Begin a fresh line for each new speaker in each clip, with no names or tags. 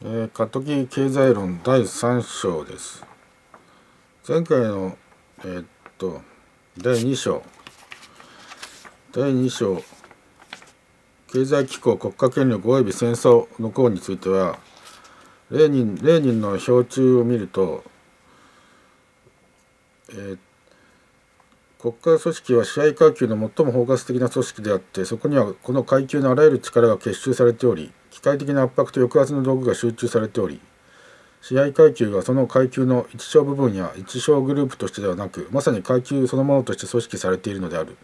えー、過渡期経済論第3章です。前回の、えー、っと、第2章、第2章、経済機構、国家権力及び戦争の項については、レーニンレーニンの標柱を見ると、えー、国家組織は支配階級の最も包括的な組織であって、そこにはこの階級のあらゆる力が結集されており、機械的な圧迫と抑圧の道具が集中されており試合階級がその階級の1小部分や1小グループとしてではなくまさに階級そのものとして組織されているのである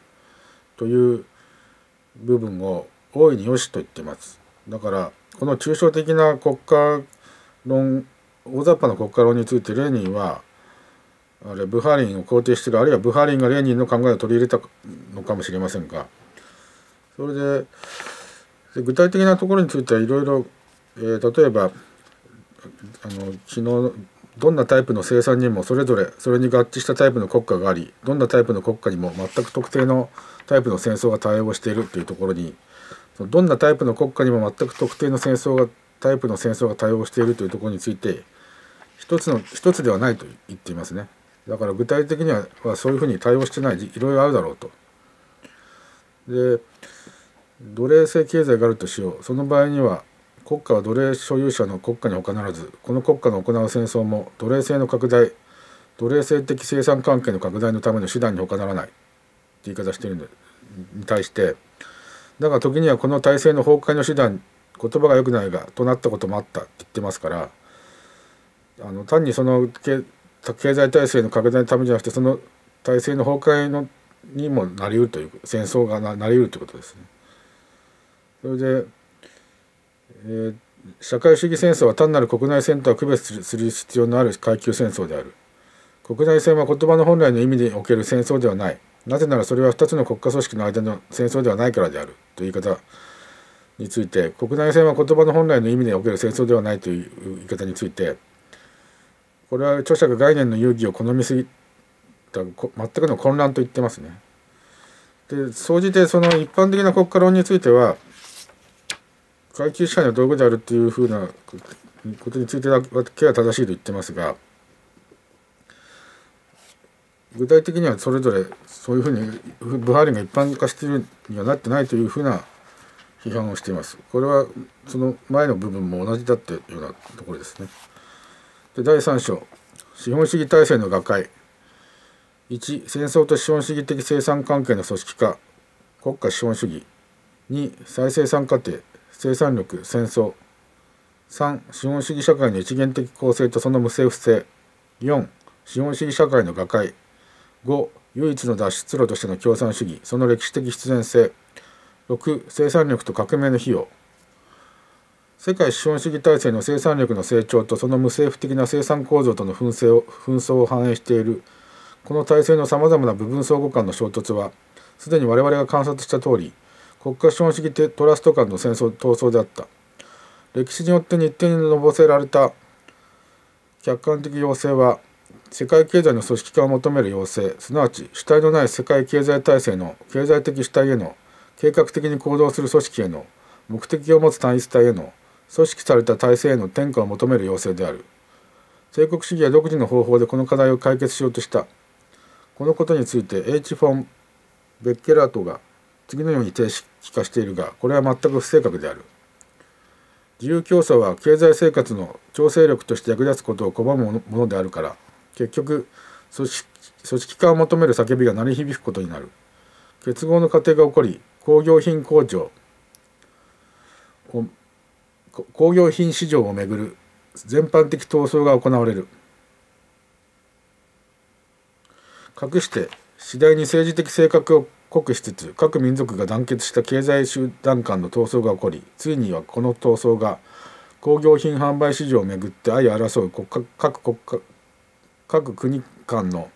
という部分を大いに良しと言っていますだからこの抽象的な国家論大雑把な国家論についてレーニンはあれブハリンを肯定してるあるいはブハリンがレーニンの考えを取り入れたのかもしれませんがそれで具体的なところについてはいろいろ、えー、例えばあの昨日どんなタイプの生産にもそれぞれそれに合致したタイプの国家がありどんなタイプの国家にも全く特定のタイプの戦争が対応しているというところにどんなタイプの国家にも全く特定の戦争がタイプの戦争が対応しているというところについて一つの一つではないと言っていますねだから具体的にはそういうふうに対応してないいろいろあるだろうと。で奴隷制経済があるとしようその場合には国家は奴隷所有者の国家に他ならずこの国家の行う戦争も奴隷制の拡大奴隷制的生産関係の拡大のための手段に他ならないって言い方してるのに対してだが時にはこの体制の崩壊の手段言葉が良くないがとなったこともあったって言ってますからあの単にその経済体制の拡大のためじゃなくてその体制の崩壊のにもなりうるという戦争がなりうるということですね。それで、えー、社会主義戦争は単なる国内戦とは区別する必要のある階級戦争である国内戦は言葉の本来の意味における戦争ではないなぜならそれは2つの国家組織の間の戦争ではないからであるという言い方について国内戦は言葉の本来の意味における戦争ではないという言い方についてこれは著者が概念の遊戯を好みすぎた全くの混乱と言ってますね。で総じてその一般的な国家論については階級社会の道具であるというふうなことについてだけは正しいと言ってますが具体的にはそれぞれそういうふうにブハーリンが一般化しているにはなってないというふうな批判をしています。これはその前の部分も同じだっていうようなところですね。で第3章資本主義体制の瓦解1戦争と資本主義的生産関係の組織化国家資本主義2再生産過程生産力戦争3資本主義社会の一元的構成とその無政府性4資本主義社会の瓦解5唯一の脱出路としての共産主義その歴史的必然性6生産力と革命の費用世界資本主義体制の生産力の成長とその無政府的な生産構造との紛争を紛争を反映しているこの体制のさまざまな部分相互間の衝突はすでに我々が観察した通り国家資本主義トラスト間の戦争闘争であった歴史によって日程にのぼせられた客観的要請は世界経済の組織化を求める要請すなわち主体のない世界経済体制の経済的主体への計画的に行動する組織への目的を持つ単一体への組織された体制への転換を求める要請である帝国主義は独自の方法でこの課題を解決しようとしたこのことについて H・ フォン・ベッケラートが次のように提示聞かしているがこれは全く不正確である自由競争は経済生活の調整力として役立つことを拒むものであるから結局組織化を求める叫びが鳴り響くことになる結合の過程が起こり工業品工場工業品市場をめぐる全般的闘争が行われるかくして次第に政治的性格を酷しつつ各民族が団結した経済集団間の闘争が起こりついにはこの闘争が工業品販売市場をめぐって相争う国家各国家各国間の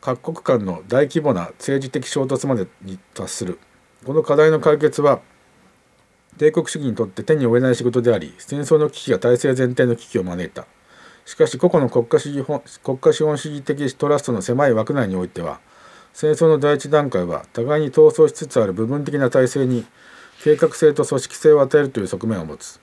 各国間の大規模な政治的衝突までに達するこの課題の解決は帝国主義にとって手に負えない仕事であり戦争の危機が体制全体の危機を招いたしかし個々の国家資本国家資本主義的トラストの狭い枠内においては戦争の第一段階は互いに闘争しつつある部分的な体制に計画性と組織性を与えるという側面を持つ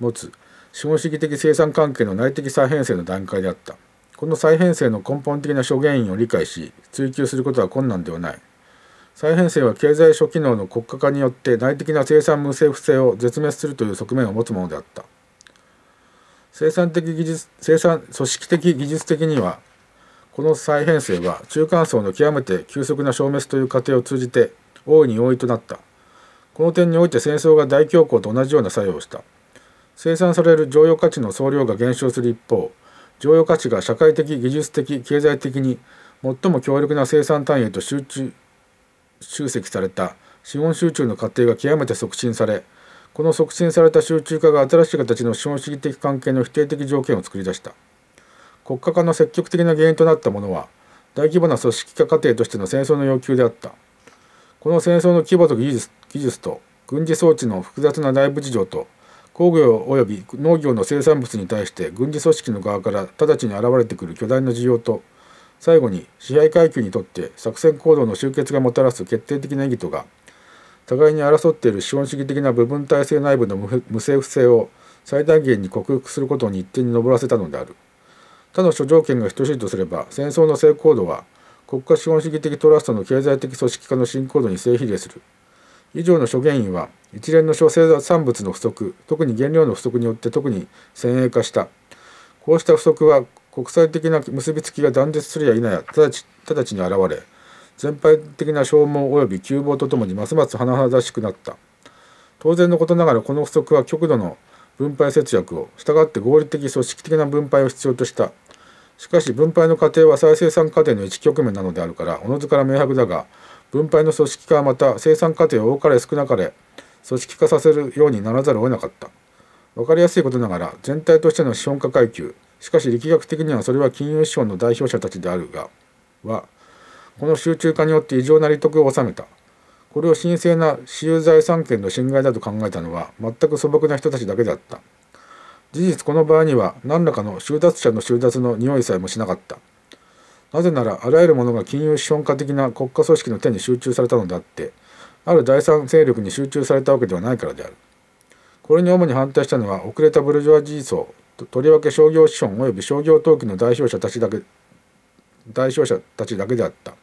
持つ資本主義的生産関係の内的再編成の段階であったこの再編成の根本的な諸原因を理解し追求することは困難ではない再編成は経済諸機能の国家化によって内的な生産無政府性を絶滅するという側面を持つものであった生産的技術生産組織的技術的にはこの再編成は中間層の極めて急速な消滅という過程を通じて大いに容易となったこの点において戦争が大恐慌と同じような作用をした生産される常用価値の総量が減少する一方常用価値が社会的技術的経済的に最も強力な生産単位へと集中集積された資本集中の過程が極めて促進されこの促進された集中化が新しい形の資本主義的関係の否定的条件を作り出した。国家化の積極的な原因となったものは大規模な組織化過程としての戦争の要求であったこの戦争の規模と技術技術と軍事装置の複雑な内部事情と工業及び農業の生産物に対して軍事組織の側から直ちに現れてくる巨大な需要と最後に支配階級にとって作戦行動の終結がもたらす決定的な意義とが互いに争っている資本主義的な部分体制内部の無政府性を最大限に克服することに一点に上らせたのである。他の諸条件が等しいとすれば戦争の成功度は国家資本主義的トラストの経済的組織化の進行度に正比例する以上の諸原因は一連の諸生産物の不足特に原料の不足によって特に先鋭化したこうした不足は国際的な結びつきが断絶するや否や直ち直ちに現れ全般的な消耗及び窮乏とともにますます甚だしくなった当然のことながらこの不足は極度の分配節約を従って合理的組織的な分配を必要としたしかし分配の過程は再生産過程の一局面なのであるからおのずから明白だが分配の組織化はまた生産過程を多かれ少なかれ組織化させるようにならざるを得なかった分かりやすいことながら全体としての資本家階級しかし力学的にはそれは金融資本の代表者たちであるがはこの集中化によって異常な利得を収めたこれを神聖な私有財産権の侵害だと考えたのは全く素朴な人たちだけであった。事実この場合には何らかの収奪者の収奪の匂いさえもしなかったなぜならあらゆるものが金融資本家的な国家組織の手に集中されたのであってある第三勢力に集中されたわけではないからであるこれに主に反対したのは遅れたブルジョアジー層とりわけ商業資本及び商業投機の代表者たちだけ代表者たちだけであった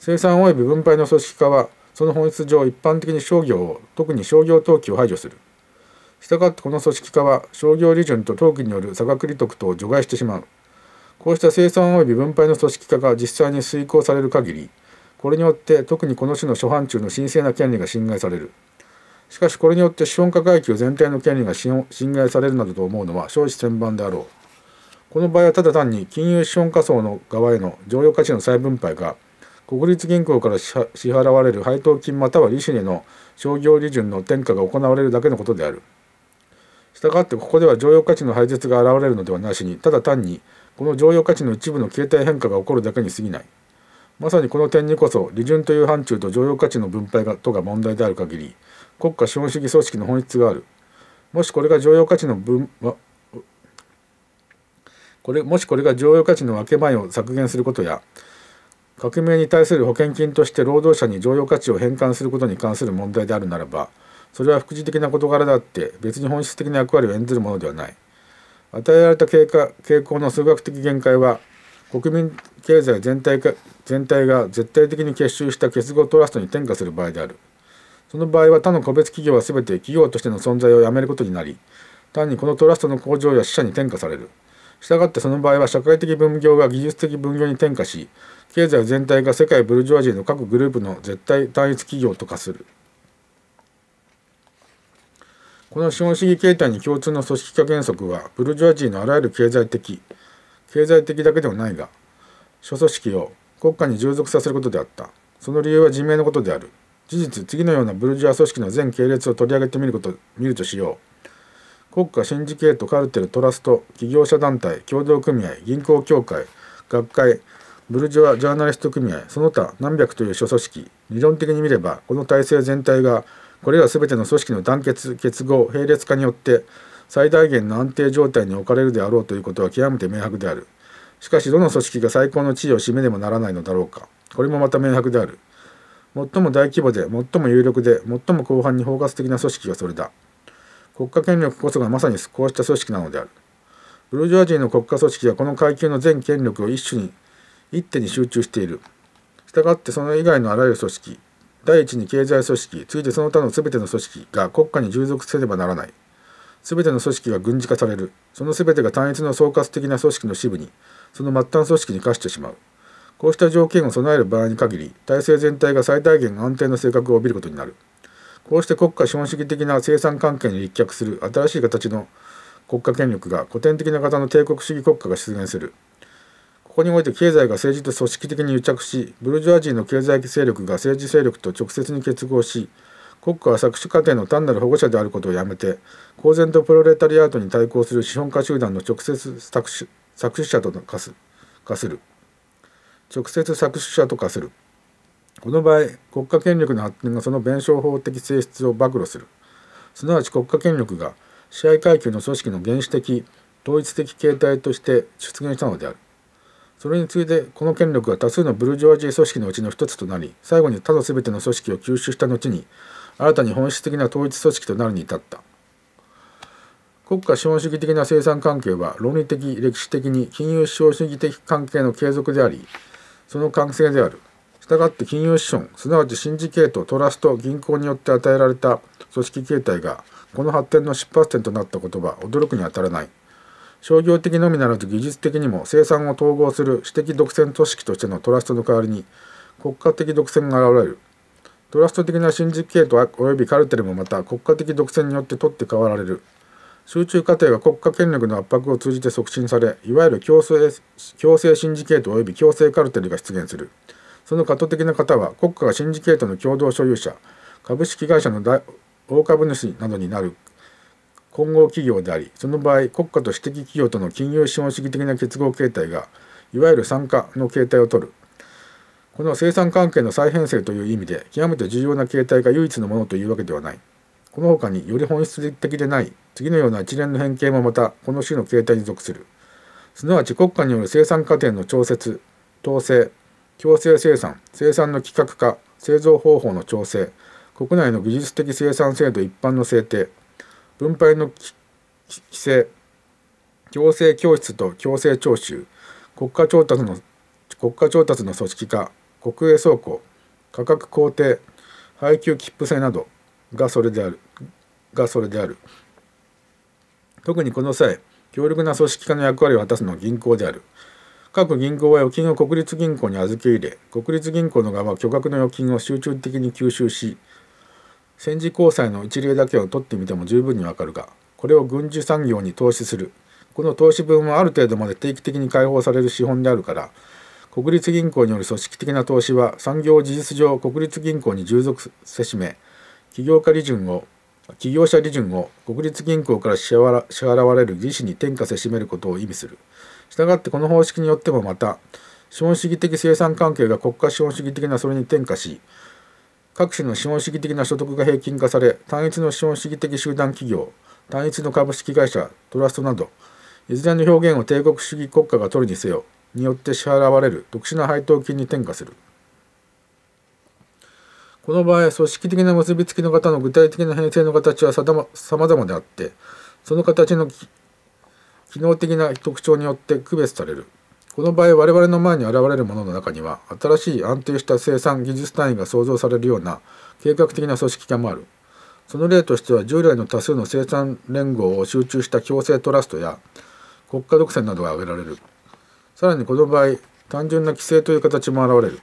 生産及び分配の組織化はその本質上一般的に商業を特に商業投機を排除するしたがってこの組織化は商業利潤と登記による差額利得等を除外してしまうこうした生産及び分配の組織化が実際に遂行される限りこれによって特にこの種の初犯中の神聖な権利が侵害されるしかしこれによって資本家階級全体の権利が侵害されるなどと思うのは少子千万であろうこの場合はただ単に金融資本家層の側への剰余価値の再分配が国立銀行から支払われる配当金または利子への商業利潤の転嫁が行われるだけのことである。したがってここでは常用価値の廃絶が現れるのではなしにただ単にこの常用価値の一部の形態変化が起こるだけに過ぎないまさにこの点にこそ利潤という範疇と常用価値の分配がとが問題である限り国家資本主義組織の本質があるもしこれが常用価値の分これもしこれが常用価値の分け前を削減することや革命に対する保険金として労働者に常用価値を返還することに関する問題であるならばそれは副次的な事柄であって別に本質的な役割を演ずるものではない与えられた経過傾向の数学的限界は国民経済全体か全体が絶対的に結集した結合トラストに転嫁する場合であるその場合は他の個別企業は全て企業としての存在をやめることになり単にこのトラストの向上や死者に転嫁されるしたがってその場合は社会的分業が技術的分業に転嫁し経済全体が世界ブルジョワジーの各グループの絶対単一企業と化する。この資本主義形態に共通の組織化原則はブルジョアジーのあらゆる経済的経済的だけではないが諸組織を国家に従属させることであったその理由は人命のことである事実次のようなブルジョア組織の全系列を取り上げてみること見るとしよう国家シンジケートカルテルトラスト企業者団体協同組合銀行協会学会ブルジョアジャーナリスト組合その他何百という諸組織理論的に見ればこの体制全体がこれら全ての組織の団結結合並列化によって最大限の安定状態に置かれるであろうということは極めて明白であるしかしどの組織が最高の地位を占めでもならないのだろうかこれもまた明白である最も大規模で最も有力で最も広範に包括的な組織がそれだ国家権力こそがまさにこうした組織なのであるブルジョア人の国家組織はこの階級の全権力を一種に一手に集中している。したがってその以外のあらゆる組織第一に経済組織、ついでその他の全ての組織が国家に従属せねばならない。全ての組織が軍事化される。その全てが単一の総括的な組織の支部に、その末端組織に課してしまう。こうした条件を備える場合に限り、体制全体が最大限安定の性格を帯びることになる。こうして国家資本主義的な生産関係に立脚する新しい形の国家権力が古典的な型の帝国主義国家が出現する。ここにおいて経済が政治と組織的に癒着しブルジョアジーの経済勢力が政治勢力と直接に結合し国家は搾取過程の単なる保護者であることをやめて公然とプロレタリアートに対抗する資本家集団の直接搾取搾取者と化す化する直接搾取者と化するこの場合国家権力の発展がその弁証法的性質を暴露するすなわち国家権力が支配階級の組織の原始的統一的形態として出現したのであるそれに次いでこの権力は多数のブルジョワジー組織のうちの一つとなり最後に他の全ての組織を吸収した後に新たに本質的な統一組織となるに至った国家資本主義的な生産関係は論理的歴史的に金融資本主義的関係の継続でありその完成である従って金融資本すなわちシンジケートトラスト銀行によって与えられた組織形態がこの発展の出発点となったことは驚くにあたらない。商業的のみならず技術的にも生産を統合する私的独占組織としてのトラストの代わりに国家的独占が現れるトラスト的な新実系お及びカルテルもまた国家的独占によって取って代わられる集中過程は国家権力の圧迫を通じて促進されいわゆる強制強制シンジケート及び強制カルテルが出現するその過渡的な方は国家がシンジケートの共同所有者株式会社の大株主などになる混合企業でありその場合国家と私的企業との金融資本主義的な結合形態がいわゆる参加の形態をとるこの生産関係の再編成という意味で極めて重要な形態が唯一のものというわけではないこの他により本質的でない次のような一連の変形もまたこの種の形態に属するすなわち国家による生産過程の調節統制強制生産生産の規格化製造方法の調整国内の技術的生産制度一般の制定分配の規制強制教室と強制徴収国家調達の国家調達の組織化国営倉庫価格公定配給切符制などがそれであるがそれである特にこの際強力な組織化の役割を果たすのは銀行である各銀行は預金を国立銀行に預け入れ国立銀行の側は巨額の預金を集中的に吸収し戦時交際の一例だけを取ってみても十分にわかるがこれを軍需産業に投資するこの投資分はある程度まで定期的に開放される資本であるから国立銀行による組織的な投資は産業を事実上国立銀行に従属せしめ起業家利潤を企業者利潤を国立銀行から支払われる利子に転嫁せしめることを意味する。したがってこの方式によってもまた資本主義的生産関係が国家資本主義的なそれに転嫁し各種の資本主義的な所得が平均化され単一の資本主義的集団企業単一の株式会社トラストなどいずれの表現を帝国主義国家が取るにせよによって支払われる特殊な配当金に転嫁するこの場合組織的な結びつきの方の具体的な編成の形はさまざまであってその形の機能的な特徴によって区別されるこの場合我々の前に現れるものの中には新しい安定した生産技術単位が創造されるような計画的な組織化もあるその例としては従来の多数の生産連合を集中した強制トラストや国家独占などが挙げられるさらにこの場合単純な規制という形も現れる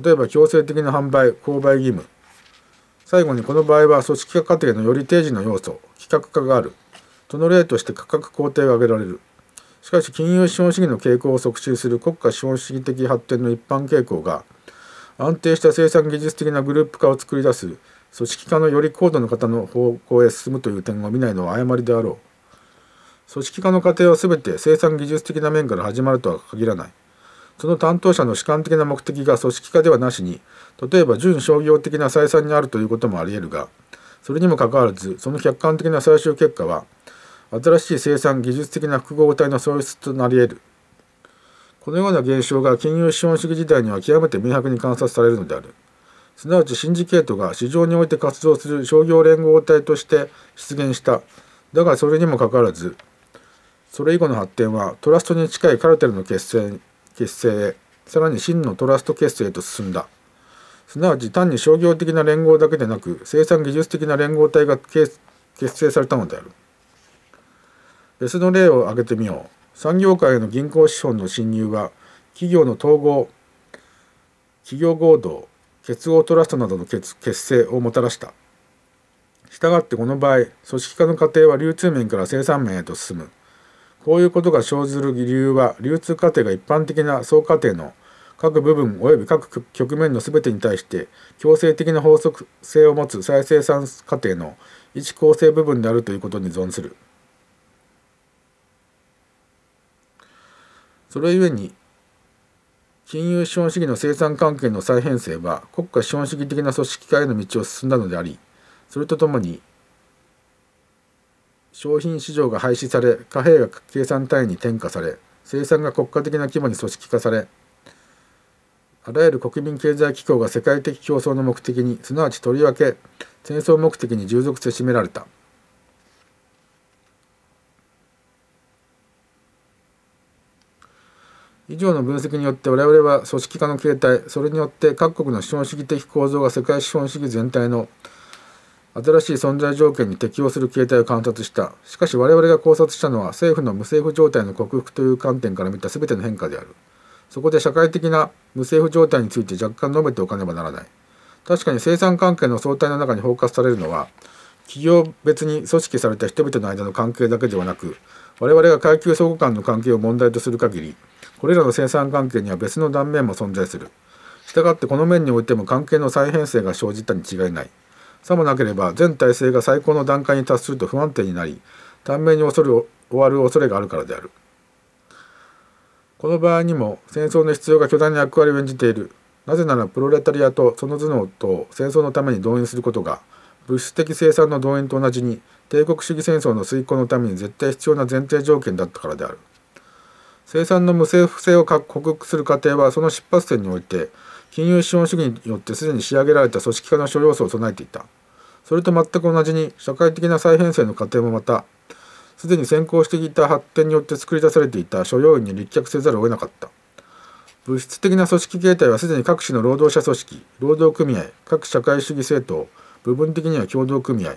例えば強制的な販売購買義務最後にこの場合は組織化過程のより定時の要素企画化があるその例として価格工程が挙げられるしかし金融資本主義の傾向を促進する国家資本主義的発展の一般傾向が安定した生産技術的なグループ化を作り出す組織化のより高度な方の方向へ進むという点を見ないのは誤りであろう組織化の過程は全て生産技術的な面から始まるとは限らないその担当者の主観的な目的が組織化ではなしに例えば準商業的な採算にあるということもありえるがそれにもかかわらずその客観的な最終結果は新しい生産技術的な複合体の創出となり得るこのような現象が金融資本主義時代には極めて明白に観察されるのであるすなわちシンジケートが市場において活動する商業連合体として出現しただがそれにもかかわらずそれ以後の発展はトラストに近いカルテルの結成結成へさらに真のトラスト結成へと進んだすなわち単に商業的な連合だけでなく生産技術的な連合体が結成されたのである。別の例を挙げてみよう産業界への銀行資本の侵入は企業の統合企業合同結合トラストなどの結成をもたらしたしたがってこの場合組織化の過程は流通面から生産面へと進むこういうことが生ずる理由は流通過程が一般的な総過程の各部分及び各局面の全てに対して強制的な法則性を持つ再生産過程の一構成部分であるということに存する。それゆえに金融資本主義の生産関係の再編成は国家資本主義的な組織化への道を進んだのでありそれとともに商品市場が廃止され貨幣が計算単位に転嫁され生産が国家的な規模に組織化されあらゆる国民経済機構が世界的競争の目的にすなわちとりわけ戦争目的に従属せしめられた。以上の分析によって我々は組織化の形態それによって各国の資本主義的構造が世界資本主義全体の新しい存在条件に適応する形態を観察したしかし我々が考察したのは政府の無政府状態の克服という観点から見た全ての変化であるそこで社会的な無政府状態について若干述べておかねばならない確かに生産関係の相対の中に包括されるのは企業別に組織された人々の間の関係だけではなく我々が階級相互間の関係を問題とする限りこれらの生産関係には別の断面も存在するしたがってこの面においても関係の再編成が生じたに違いないさもなければ全体制が最高の段階に達すると不安定になり短命に恐る終わる恐れがあるからであるこの場合にも戦争の必要が巨大な役割を演じているなぜならプロレタリアとその頭脳と戦争のために動員することが物質的生産の動員と同じに帝国主義戦争の遂行のために絶対必要な前提条件だったからである。生産の無政府性を克服する過程はその出発点において金融資本主義によってすでに仕上げられた組織化の諸要素を備えていたそれと全く同じに社会的な再編成の過程もまたすでに先行していた発展によって作り出されていた諸要因に立脚せざるを得なかった物質的な組織形態はすでに各種の労働者組織労働組合各社会主義政党部分的には共同組合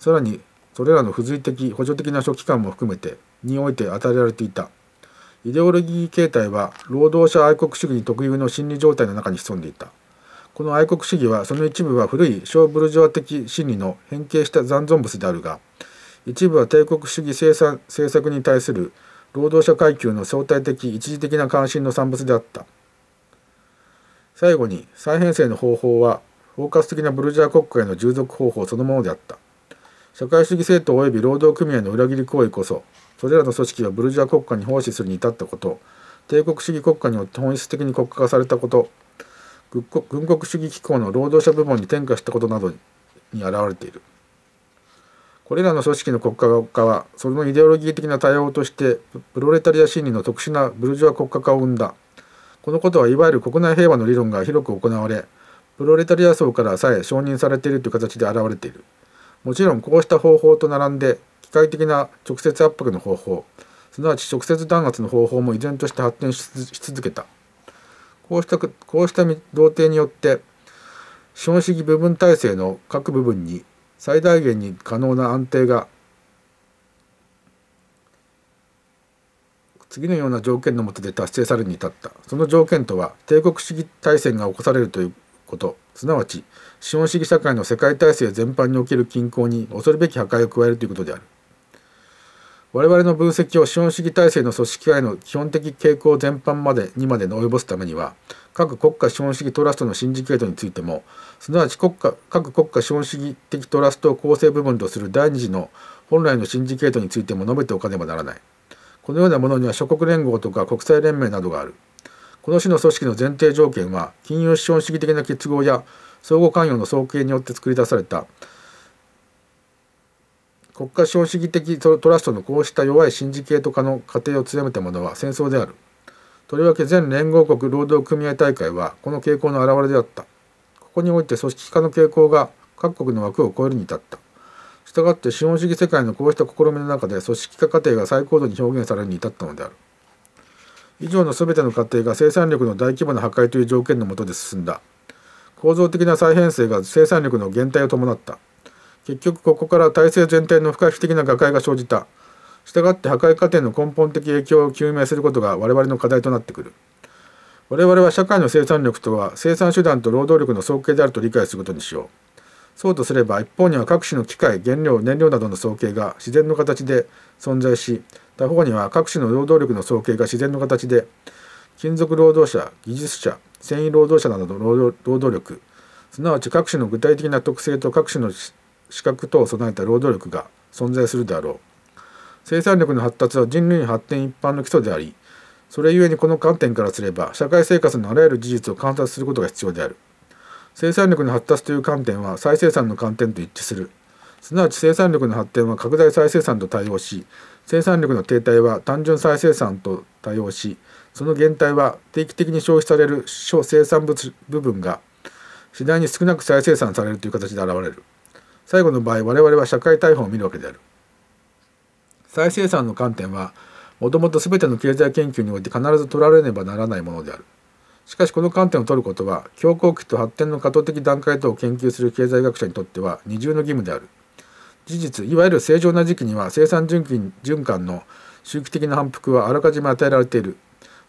さらにそれらの付随的補助的な諸機関も含めてにおいて与えられていた。イデオロギー形態は労働者愛国主義特有の心理状態の中に潜んでいたこの愛国主義はその一部は古い小ブルジョア的心理の変形した残存物であるが一部は帝国主義政策に対する労働者階級の相対的一時的な関心の産物であった最後に再編成の方法は包括的なブルジョア国家への従属方法そのものであった社会主義政党及び労働組合の裏切り行為こそそれらの組織がブルジョア国家に奉仕するに至ったこと帝国主義国家によって本質的に国家化されたこと軍国主義機構の労働者部門に転嫁したことなどに表れているこれらの組織の国家化はそのイデオロギー的な対応としてプロレタリア心理の特殊なブルジョア国家化を生んだこのことはいわゆる国内平和の理論が広く行われプロレタリア層からさえ承認されているという形で現れているもちろんこうした方法と並んで械的な直接圧迫の方法すなわち直接弾圧の方法も依然として発展し続けたこうしたこうした同程によって資本主義部分体制の各部分に最大限に可能な安定が次のような条件の下で達成されるに至ったその条件とは帝国主義体制が起こされるということすなわち資本主義社会の世界体制全般における均衡に恐るべき破壊を加えるということである我々の分析を資本主義体制の組織化への基本的傾向全般までにまで及ぼすためには各国家資本主義トラストのシンジケートについてもすなわち国家各国家資本主義的トラストを構成部分とする第二次の本来のシンジケートについても述べておかねばならないこのようなものには諸国連合とか国際連盟などがあるこの種の組織の前提条件は金融資本主義的な結合や相互関与の総計によって作り出された国家資本主義的トラストのこうした弱いシンジケート化の過程を強めたものは戦争であるとりわけ全連合国労働組合大会はこの傾向の表れであったここにおいて組織化の傾向が各国の枠を超えるに至ったしたがって資本主義世界のこうした試みの中で組織化過程が最高度に表現されるに至ったのである以上の全ての過程が生産力の大規模な破壊という条件のもとで進んだ構造的な再編成が生産力の減退を伴った結局ここから体制全体の不可避的な瓦解が生じた。従って破壊過程の根本的影響を究明することが我々の課題となってくる。我々は社会の生産力とは生産手段と労働力の総計であると理解することにしよう。そうとすれば一方には各種の機械、原料、燃料などの総計が自然の形で存在し、他方には各種の労働力の総計が自然の形で、金属労働者、技術者、繊維労働者などの労働力、すなわち各種の具体的な特性と各種の資格等を備えた労働力が存在するであろう生産力の発達は人類の発展一般の基礎でありそれゆえにこの観点からすれば社会生活のあらゆる事実を観察することが必要である生産力の発達という観点は再生産の観点と一致するすなわち生産力の発展は拡大再生産と対応し生産力の停滞は単純再生産と対応しその減退は定期的に消費される小生産物部分が次第に少なく再生産されるという形で現れる。最後の場合我々は社会大本を見るわけである再生産の観点はもともと全ての経済研究において必ず取られねばならないものであるしかしこの観点を取ることは強行期と発展の過渡的段階等を研究する経済学者にとっては二重の義務である事実いわゆる正常な時期には生産循環の周期的な反復はあらかじめ与えられている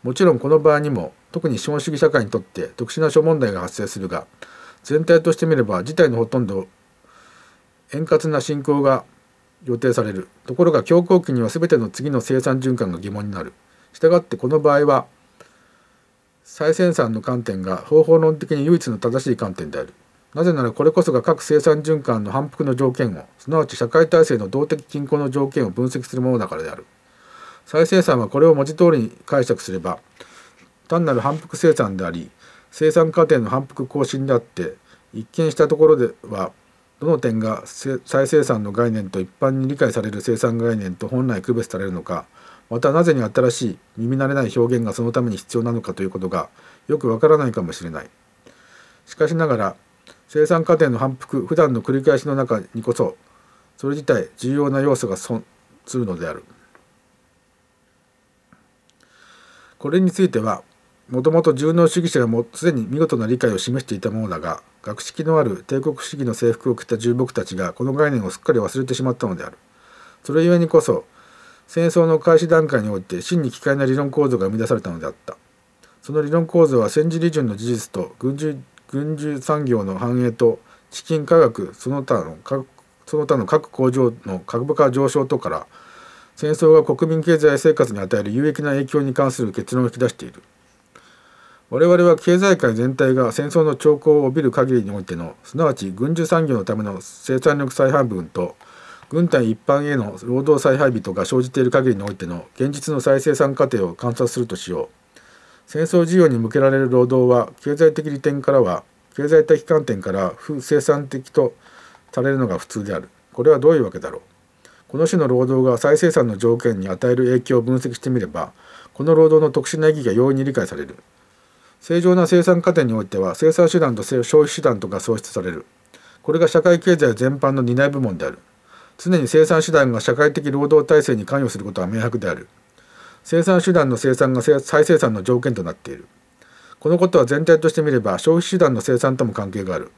もちろんこの場合にも特に資本主義社会にとって特殊な諸問題が発生するが全体としてみれば事態のほとんど円滑な進行が予定されるところが強行期には全ての次の生産循環が疑問になるしたがってこの場合は再生産の観点が方法論的に唯一の正しい観点であるなぜならこれこそが各生産循環の反復の条件をすなわち社会体制の動的均衡の条件を分析するものだからである再生産はこれを文字通りに解釈すれば単なる反復生産であり生産過程の反復更新であって一見したところではどの点が再生産の概念と一般に理解される生産概念と本来区別されるのかまたなぜに新しい耳慣れない表現がそのために必要なのかということがよくわからないかもしれないしかしながら生産過程の反復普段の繰り返しの中にこそそれ自体重要な要素が存するのであるこれについてはもともと重能主義者がもうすでに見事な理解を示していたものだが学識のある帝国主義の制服を着た重木たちがこの概念をすっかり忘れてしまったのであるそれゆえにこそ戦争の開始段階において真に機械な理論構造が生み出されたのであったその理論構造は戦時利潤の事実と軍需軍需産業の繁栄と資金科学その他のその他の各工場の株価上昇等から戦争が国民経済生活に与える有益な影響に関する結論を引き出している。我々は経済界全体が戦争の兆候を帯びる限りにおいてのすなわち軍需産業のための生産力再配分と軍隊一般への労働再配備とが生じている限りにおいての現実の再生産過程を観察するとしよう戦争事業に向けられる労働は経済的利点からは経済的観点から不生産的とされるのが普通であるこれはどういうわけだろうこの種の労働が再生産の条件に与える影響を分析してみればこの労働の特殊な意義が容易に理解される正常な生産過程においては生産手段と消費手段とが創出されるこれが社会経済全般の担い部門である常に生産手段が社会的労働体制に関与することは明白である生産手段の生産が再生産の条件となっているこのことは全体として見れば消費手段の生産とも関係がある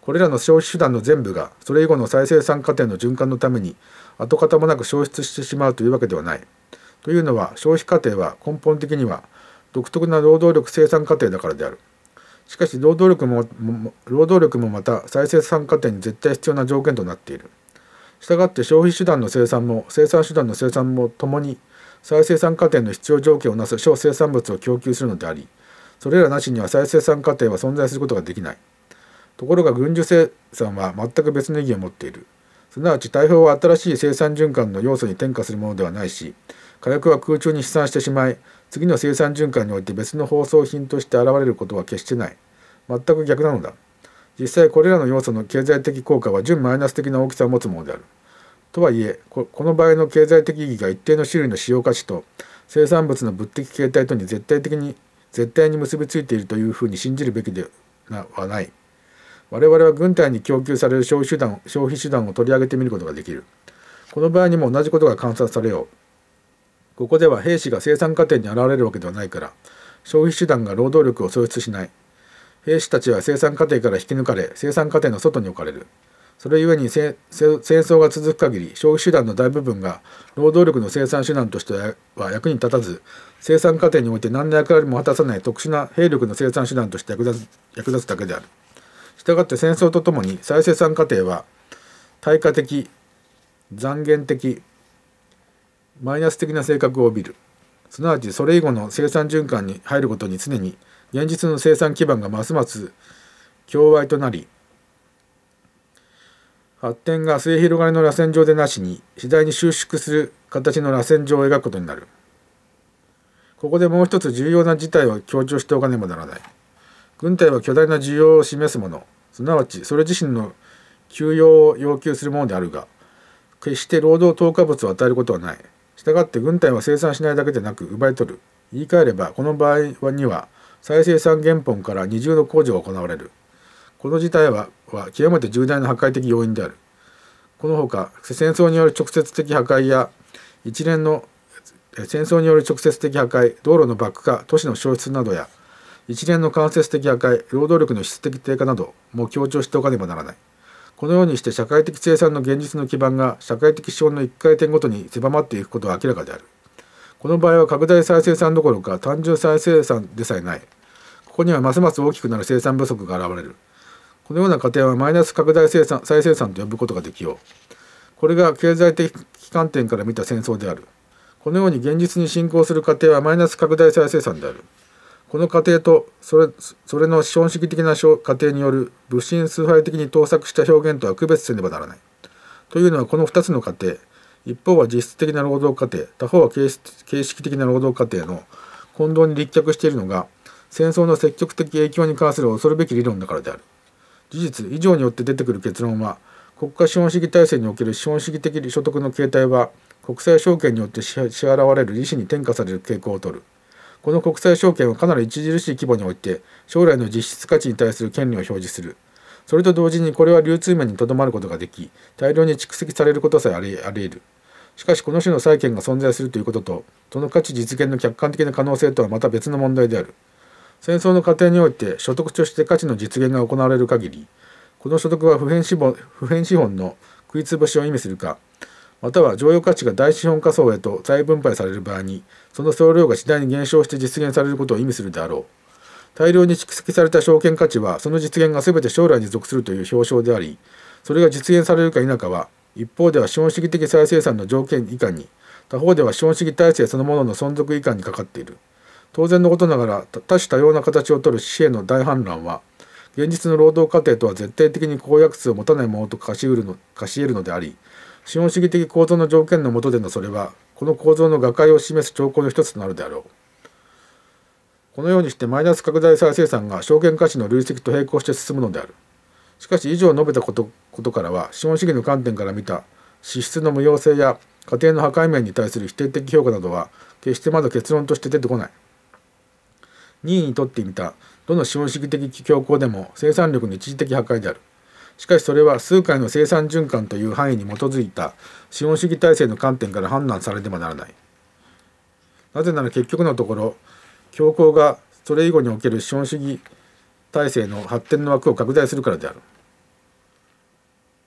これらの消費手段の全部がそれ以後の再生産過程の循環のために跡形もなく消失してしまうというわけではないというのは消費過程は根本的には独特な労働力生産過程だからであるしかし労働力も労働力もまた再生産過程に絶対必要な条件となっている従って消費手段の生産も生産手段の生産もともに再生産過程の必要条件をなす小生産物を供給するのでありそれらなしには再生産過程は存在することができないところが軍需生産は全く別の意義を持っているすなわち大砲は新しい生産循環の要素に転化するものではないし火薬は空中に飛散してしまい次の生産循環において別の包装品として現れることは決してない全く逆なのだ実際これらの要素の経済的効果は純マイナス的な大きさを持つものであるとはいえこの場合の経済的意義が一定の種類の使用価値と生産物の物的形態とに絶対的に絶対に結びついているというふうに信じるべきではない我々は軍隊に供給される消費手段消費手段を取り上げてみることができるこの場合にも同じことが観察されようここでは兵士が生産過程に現れるわけではないから消費手段が労働力を喪失しない兵士たちは生産過程から引き抜かれ生産過程の外に置かれるそれゆえに戦争が続く限り消費手段の大部分が労働力の生産手段としては役に立たず生産過程において何の役割も果たさない特殊な兵力の生産手段として役立つ役立つだけである。したがって戦争とともに再生産過程は対価的残限的マイナス的な性格を帯びるすなわちそれ以後の生産循環に入ることに常に現実の生産基盤がますます共賄となり発展が末広がりの螺旋状でなしに次第に収縮する形の螺旋状を描くことになるここでもう一つ重要な事態を強調しておかねばならない軍隊は巨大な需要を示すものすなわちそれ自身の休養を要求するものであるが決して労働投下物を与えることはないしたがって軍隊は生産しないだけでなく奪い取る。言い換えれば、この場合には再生産原本から二重の工事が行われる。この事態はは極めて重大な破壊的要因である。このほか、戦争による直接的破壊や一連の戦争による直接的破壊、道路の爆破、都市の消失などや、一連の間接的破壊、労働力の質的低下なども強調しておかねばならない。このようにして社会的生産の現実の基盤が社会的資本の1回転ごとに狭まっていくことは明らかであるこの場合は拡大再生産どころか単純再生産でさえないここにはますます大きくなる生産不足が現れるこのような過程はマイナス拡大生産再生産と呼ぶことができようこれが経済的観点から見た戦争であるこのように現実に進行する過程はマイナス拡大再生産であるこの過程とそれそれの資本主義的な過程による物心崇拝的に盗作した表現とは区別せねばならない。というのはこの2つの過程一方は実質的な労働過程他方は形式的な労働過程の混同に立脚しているのが戦争の積極的影響に関する恐るべき理論だからである。事実以上によって出てくる結論は国家資本主義体制における資本主義的所得の形態は国際証券によって支払われる利子に転嫁される傾向をとる。この国際証券はかなり著しい規模において将来の実質価値に対する権利を表示するそれと同時にこれは流通面にとどまることができ大量に蓄積されることさえあり得るしかしこの種の債権が存在するということとその価値実現の客観的な可能性とはまた別の問題である戦争の過程において所得として価値の実現が行われる限りこの所得は普遍資本普遍資本の食いつぶしを意味するかまたは常用価値が大資本仮想へと再分配される場合にその総量が次第に減少して実現されることを意味するであろう大量に蓄積された証券価値はその実現が全て将来に属するという表彰でありそれが実現されるか否かは一方では資本主義的再生産の条件以下に他方では資本主義体制そのものの存続以下にかかっている当然のことながら多種多様な形をとる紙幣の大反乱は現実の労働過程とは絶対的に公約数を持たないものと貸し得るの貸し得るのであり資本主義的構造の条件の下でのそれはこの構造の瓦解を示す兆候の一つとなるであろうこのようにしてマイナス拡大再生産が証券価値の累積と並行して進むのであるしかし以上述べたことことからは資本主義の観点から見た支出の無用性や家庭の破壊面に対する否定的評価などは決してまだ結論として出てこない任意にとってみたどの資本主義的強行でも生産力の一時的破壊であるしかしそれは数回の生産循環という範囲に基づいた資本主義体制の観点から判断されてはならないなぜなら結局のところ強慌がそれ以後における資本主義体制の発展の枠を拡大するからである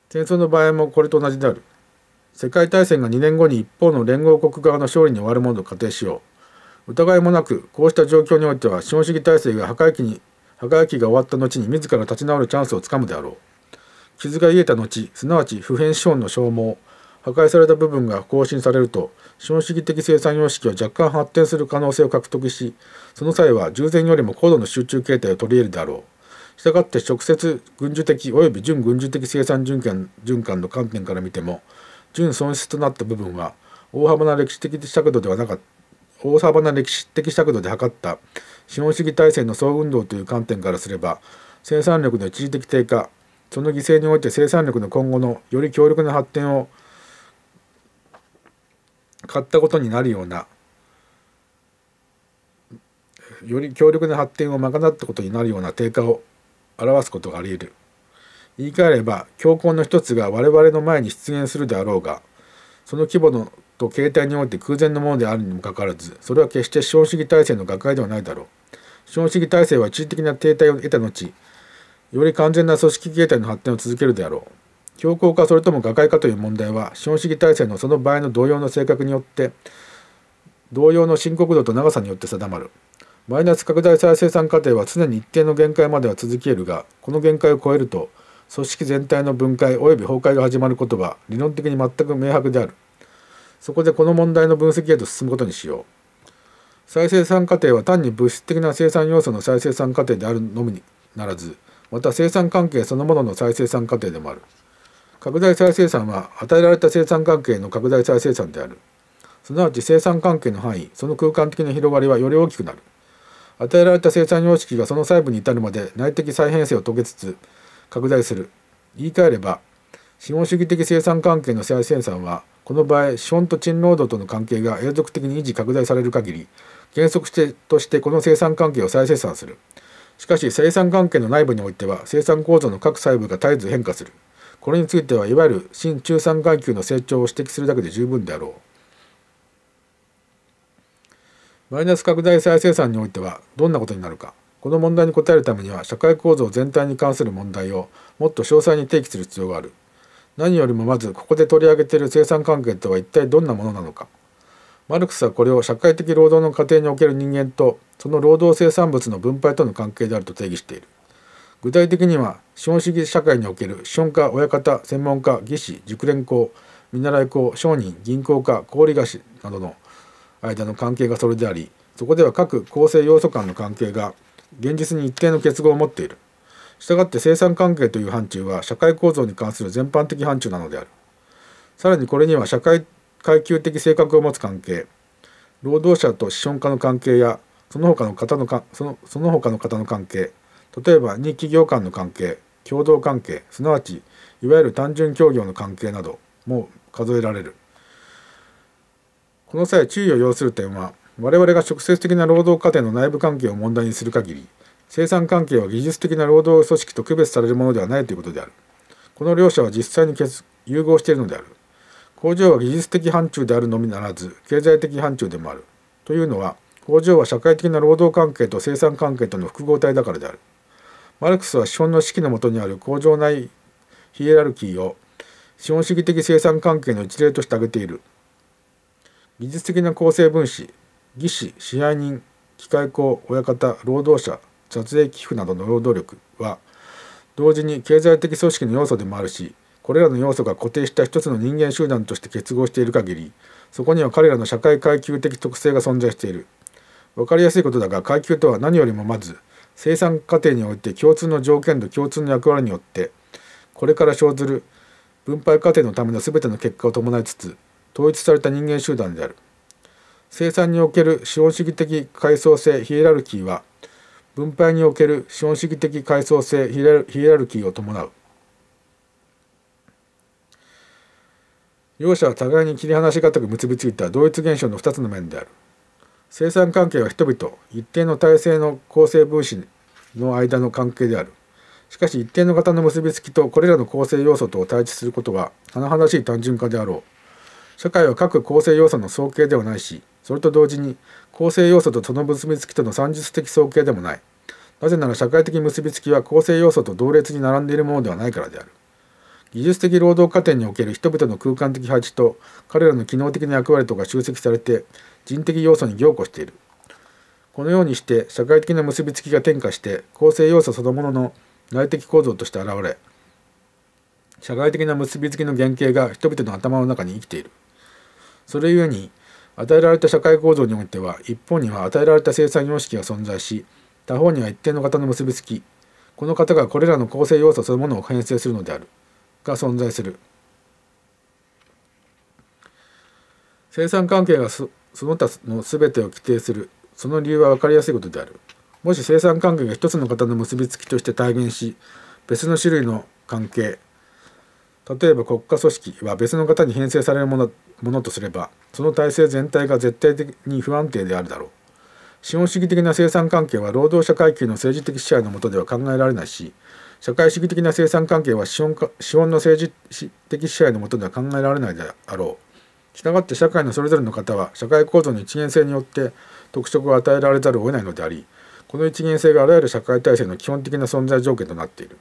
戦争の場合もこれと同じである世界大戦が2年後に一方の連合国側の勝利に終わるものと仮定しよう疑いもなくこうした状況においては資本主義体制が破壊期に破壊期が終わった後に自ら立ち直るチャンスをつかむであろう傷が癒えた後すなわち普遍資本の消耗破壊された部分が更新されると資本主義的生産様式は若干発展する可能性を獲得しその際は従前よりも高度の集中形態を取り入れるであろうしたがって直接軍需的及び準軍需的生産循環循環の観点から見ても準損失となった部分は大幅な歴史的尺度ではなかった大幅な歴史的尺度で測った資本主義体制の総運動という観点からすれば生産力の一時的低下その犠牲において生産力の今後のより強力な発展を買ったことになるようなより強力な発展を賄ったことになるような低下を表すことがあり得る言い換えれば強行の一つが我々の前に出現するであろうがその規模のと形態において空前のものであるにもかかわらずそれは決して資本主義体制の学会ではないだろう資本主義体制は一時的な停滞を得た後より完全な組織形態の発展を続けるであろう強硬化それとも瓦解かという問題は資本主義体制のその場合の同様の性格によって同様の深刻度と長さによって定まるマイナス拡大再生産過程は常に一定の限界までは続けるがこの限界を超えると組織全体の分解及び崩壊が始まることは理論的に全く明白であるそこでこの問題の分析へと進むことにしよう再生産過程は単に物質的な生産要素の再生産過程であるのみならずまた生産関係そのものの再生産過程でもある拡大再生産は与えられた生産関係の拡大再生産であるすなわち生産関係の範囲その空間的な広がりはより大きくなる与えられた生産様式がその細部に至るまで内的再編成を遂げつつ拡大する言い換えれば資本主義的生産関係の再生産はこの場合資本と賃労働との関係が永続的に維持拡大される限り原則してとしてこの生産関係を再生産するしかし生産関係の内部においては生産構造の各細部が絶えず変化するこれについてはいわゆる新中産階級の成長を指摘するだけで十分であろうマイナス拡大再生産においてはどんなことになるかこの問題に答えるためには社会構造全体に関する問題をもっと詳細に提起する必要がある何よりもまずここで取り上げている生産関係とは一体どんなものなのかマルクスはこれを社会的労働の過程における人間とその労働生産物の分配との関係であると定義している具体的には資本主義社会における資本家親方専門家技師熟練工見習い工商人銀行家氷菓子などの間の関係がそれでありそこでは各構成要素間の関係が現実に一定の結合を持っているしたがって生産関係という範疇は社会構造に関する全般的範疇なのであるさらにこれには社会階級的性格を持つ関係労働者と資本家の関係やその他の方のかそのその他の方の関係例えば2企業間の関係共同関係すなわちいわゆる単純協業の関係なども数えられるこの際注意を要する点は我々が直接的な労働過程の内部関係を問題にする限り生産関係は技術的な労働組織と区別されるものではないということであるこの両者は実際に融合しているのである工場は技術的範疇であるのみならず経済的範疇でもあるというのは工場は社会的な労働関係と生産関係との複合体だからであるマルクスは資本の指揮のもとにある工場内ヒエラルキーを資本主義的生産関係の一例として挙げている技術的な構成分子技師支配人機械工親方労働者撮影寄付などの労働力は同時に経済的組織の要素でもあるしこれらの要素が固定した一つの人間集団として結合している限りそこには彼らの社会階級的特性が存在している分かりやすいことだが階級とは何よりもまず生産過程において共通の条件と共通の役割によってこれから生ずる分配過程のための全ての結果を伴いつつ統一された人間集団である生産における資本主義的階層性ヒエラルキーは分配における資本主義的階層性ヒエラルキーを伴う両者は互いに切り離しがく結びついた同一現象の2つの面である生産関係は人々一定の体制の構成分子の間の関係であるしかし一定の型の結びつきとこれらの構成要素と対峙することは甚だしい単純化であろう社会は各構成要素の総計ではないしそれと同時に構成要素とその結びつきとの算術的総計でもないなぜなら社会的結びつきは構成要素と同列に並んでいるものではないからである技術的労働過程における人々の空間的配置と彼らの機能的な役割とが集積されて人的要素に凝固しているこのようにして社会的な結びつきが転化して構成要素そのものの内的構造として現れ社会的な結びつきの原型が人々の頭の中に生きているそれゆえに与えられた社会構造においては一方には与えられた生産様式が存在し他方には一定の型の結びつきこの型がこれらの構成要素そのものを編成するのである。が存在する生産関係がその他の全てを規定するその理由は分かりやすいことであるもし生産関係が一つの型の結びつきとして体現し別の種類の関係例えば国家組織は別の型に編成されるものものとすればその体制全体が絶対的に不安定であるだろう資本主義的な生産関係は労働者階級の政治的支配の下では考えられないし社会主義的な生産関係は資本か資本の政治的支配のもとでは考えられないであろう。したがって社会のそれぞれの方は社会構造の一元性によって特色を与えられざるを得ないのでありこの一元性があらゆる社会体制の基本的な存在条件となっている。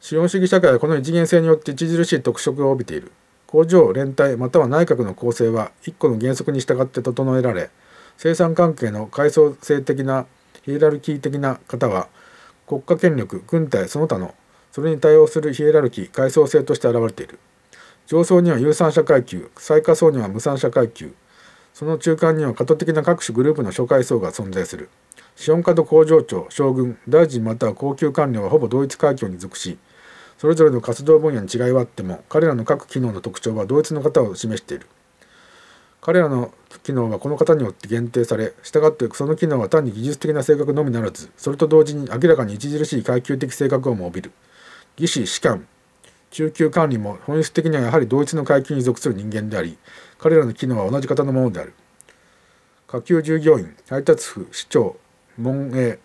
資本主義社会はこの一元性によって著しい特色を帯びている。工場、連帯、または内閣の構成は一個の原則に従って整えられ、生産関係の階層性的なヒエラルキー的な方は国家権力軍隊その他のそれに対応するヒエラルキー階層性として現れている上層には有産者階級最下層には無産者階級その中間には過渡的な各種グループの諸階層が存在する資本家と工場長将軍大臣または高級官僚はほぼ同一階級に属しそれぞれの活動分野に違いはあっても彼らの各機能の特徴は同一の型を示している彼らの機能はこの方によって限定され、従ってその機能は単に技術的な性格のみならず、それと同時に明らかに著しい階級的性格をも帯びる。技師、士官、中級管理も本質的にはやはり同一の階級に属する人間であり、彼らの機能は同じ方のものである。下級従業員、配達婦、市長、門営、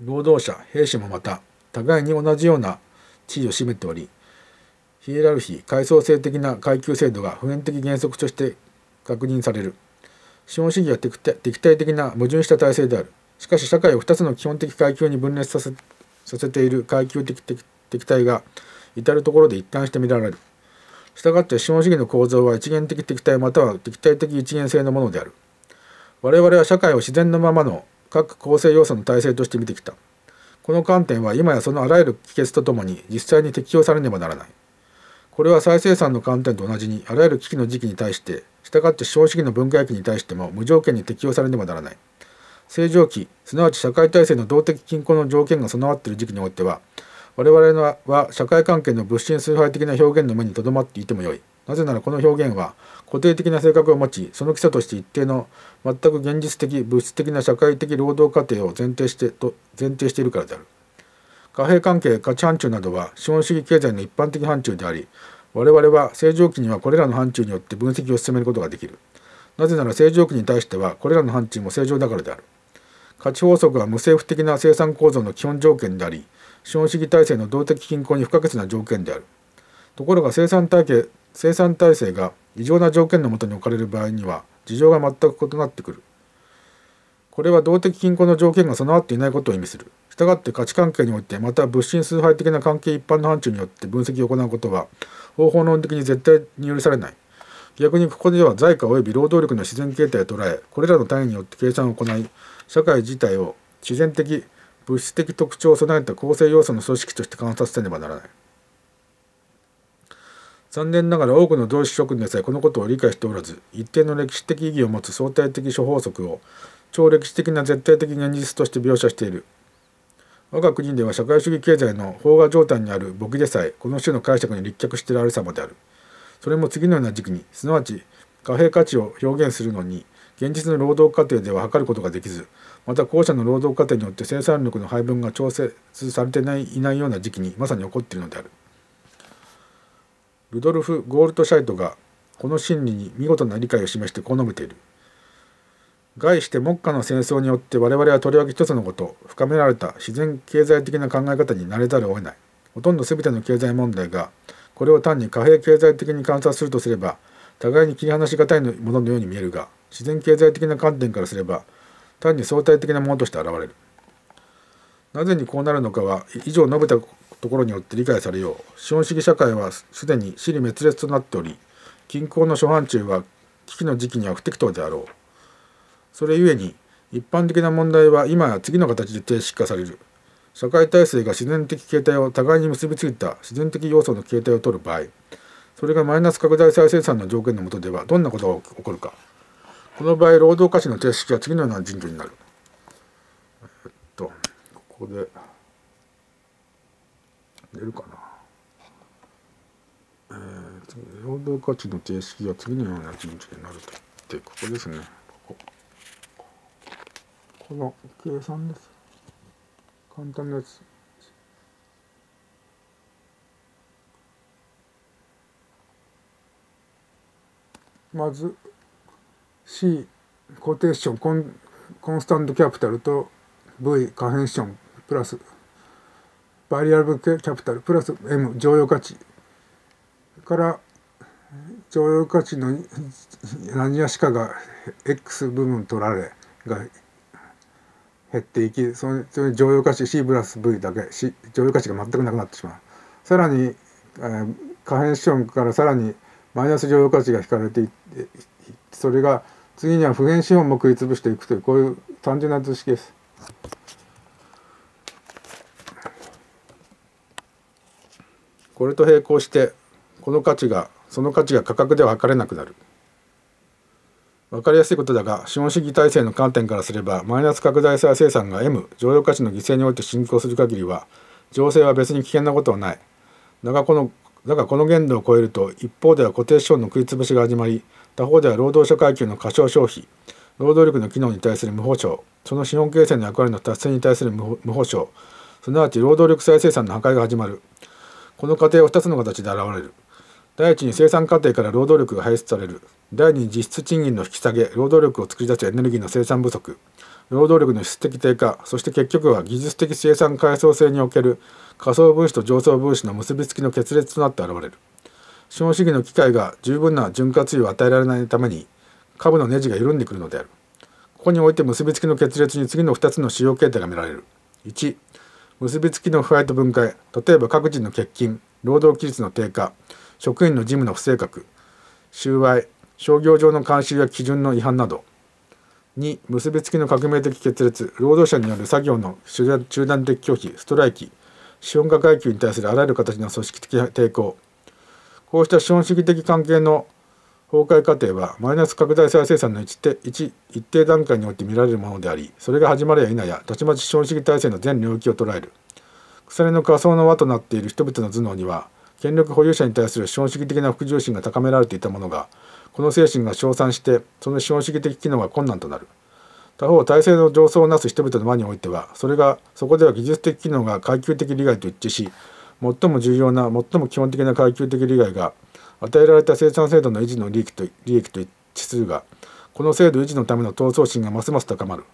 労働者、兵士もまた、互いに同じような地位を占めており、ヒエラルヒー階層性的な階級制度が普遍的原則として確認される資本主義は敵対的な矛盾した体制であるしかし社会を2つの基本的階級に分裂させさせている階級的敵対が至る所で一貫して見られるしたがって資本主義の構造は一元的敵対または敵対的一元性のものである我々は社会を自然のままの各構成要素の体制として見てきたこの観点は今やそのあらゆる帰結とともに実際に適用されねばならないこれは再生産の観点と同じにあらゆる危機の時期に対して従って資本主義の分解期に対しても無条件に適用されねばならない正常期すなわち社会体制の動的均衡の条件が備わっている時期においては我々は社会関係の物心崇拝的な表現の目にとどまっていてもよい。なぜならこの表現は固定的な性格を持ち、その基礎として一定の全く現実的、物質的な社会的労働過程を前提してと前提しているからである。貨幣関係価値範疇などは資本主義経済の一般的範疇であり我々は正常期にはこれらの範疇によって分析を進めることができるなぜなら正常期に対してはこれらの範疇も正常だからである価値法則は無政府的な生産構造の基本条件であり資本主義体制の動的均衡に不可欠な条件であるところが生産体系生産体制が異常な条件のもとに置かれる場合には事情が全く異なってくるこれは動的均衡の条件が備わっていないことを意味する。したがって価値関係において、また物心崇拝的な関係一般の範疇によって分析を行うことは、方法論的に絶対に許されない。逆にここでは財貨及び労働力の自然形態を捉え、これらの単位によって計算を行い、社会自体を自然的、物質的特徴を備えた構成要素の組織として観察せねばならない。残念ながら多くの同志諸君でさえこのことを理解しておらず、一定の歴史的意義を持つ相対的諸法則を超歴史的な絶対的現実として描写している我が国では社会主義経済の飽和状態にある簿記でさえこの種の解釈に立脚しているありさまであるそれも次のような時期にすなわち貨幣価値を表現するのに現実の労働過程では測ることができずまた後者の労働過程によって生産力の配分が調節されてないいないような時期にまさに起こっているのであるルドルフ・ゴールトシャイトがこの心理に見事な理解を示してこう述べている概して目下の戦争によって我々はとりわけ一つのこと深められた自然経済的な考え方になれざるを得ないほとんど全ての経済問題がこれを単に貨幣経済的に観察するとすれば互いに切り離し難いもののように見えるが自然経済的な観点からすれば単に相対的なものとして現れるなぜにこうなるのかは以上述べたところによって理解されよう資本主義社会はすでに死に滅裂となっており均衡の諸範疇は危機の時期には不適当であろうそれゆえに一般的な問題は今や次の形で定式化される社会体制が自然的形態を互いに結びついた自然的要素の形態を取る場合それがマイナス拡大再生産の条件の下ではどんなことが起こるかこの場合労働価値の定式は次のような順序になるえっとここで出るかな、えー、労働価値の定式は次のような順序になるとってここですねこの計算です簡単なやつまず C コーテーションコンコンスタントキャピタルと V 可変ョンプラスバリアルキャピタルプラス M 常用価値から常用価値の何やしかが X 部分取られが減っていきそれそれ乗用価値 C プラス V だけ、C、乗用価値が全くなくなってしまうさらに、えー、可変資本からさらにマイナス常用価値が引かれていってそれが次には普遍資本も食いつぶしていくというこういう単純な図式です。これと並行してこの価値がその価値が価格では測れなくなる。分かりやすいことだが資本主義体制の観点からすればマイナス拡大再生産が M 常用価値の犠牲において進行する限りは情勢は別に危険なことはないだがこのだがこの限度を超えると一方では固定資本の食い潰しが始まり他方では労働者階級の過小消費労働力の機能に対する無保障その資本形成の役割の達成に対する無保障すなわち労働力再生産の破壊が始まるこの過程は2つの形で現れる第一に生産過程から労働力が排出される第二に実質賃金の引き下げ労働力を作り出すエネルギーの生産不足労働力の質的低下そして結局は技術的生産階層性における仮想分子と上層分子の結びつきの決裂となって現れる資本主義の機会が十分な潤滑油を与えられないために株のネジが緩んでくるのであるここにおいて結びつきの決裂に次の2つの使用形態が見られる1結びつきの腐敗と分解例えば各人の欠勤労働規律の低下職員の事務の不正確収賄商業上の慣習や基準の違反など2結びつきの革命的決裂労働者による作業の集団的拒否ストライキ資本家階級に対するあらゆる形の組織的抵抗こうした資本主義的関係の崩壊過程はマイナス拡大再生産の一定一一定段階において見られるものでありそれが始まるや否やたちまち資本主義体制の全領域を捉える腐れの仮想の輪となっている人々の頭脳には権力保有者に対する資本主義的な服従心が高められていたものがこの精神が称賛してその資本主義的機能が困難となる他方体制の上層をなす人々の輪においてはそれがそこでは技術的機能が階級的利害と一致し最も重要な最も基本的な階級的利害が与えられた生産制度の維持の利益と利益と一致するがこの制度維持のための闘争心がますます高まる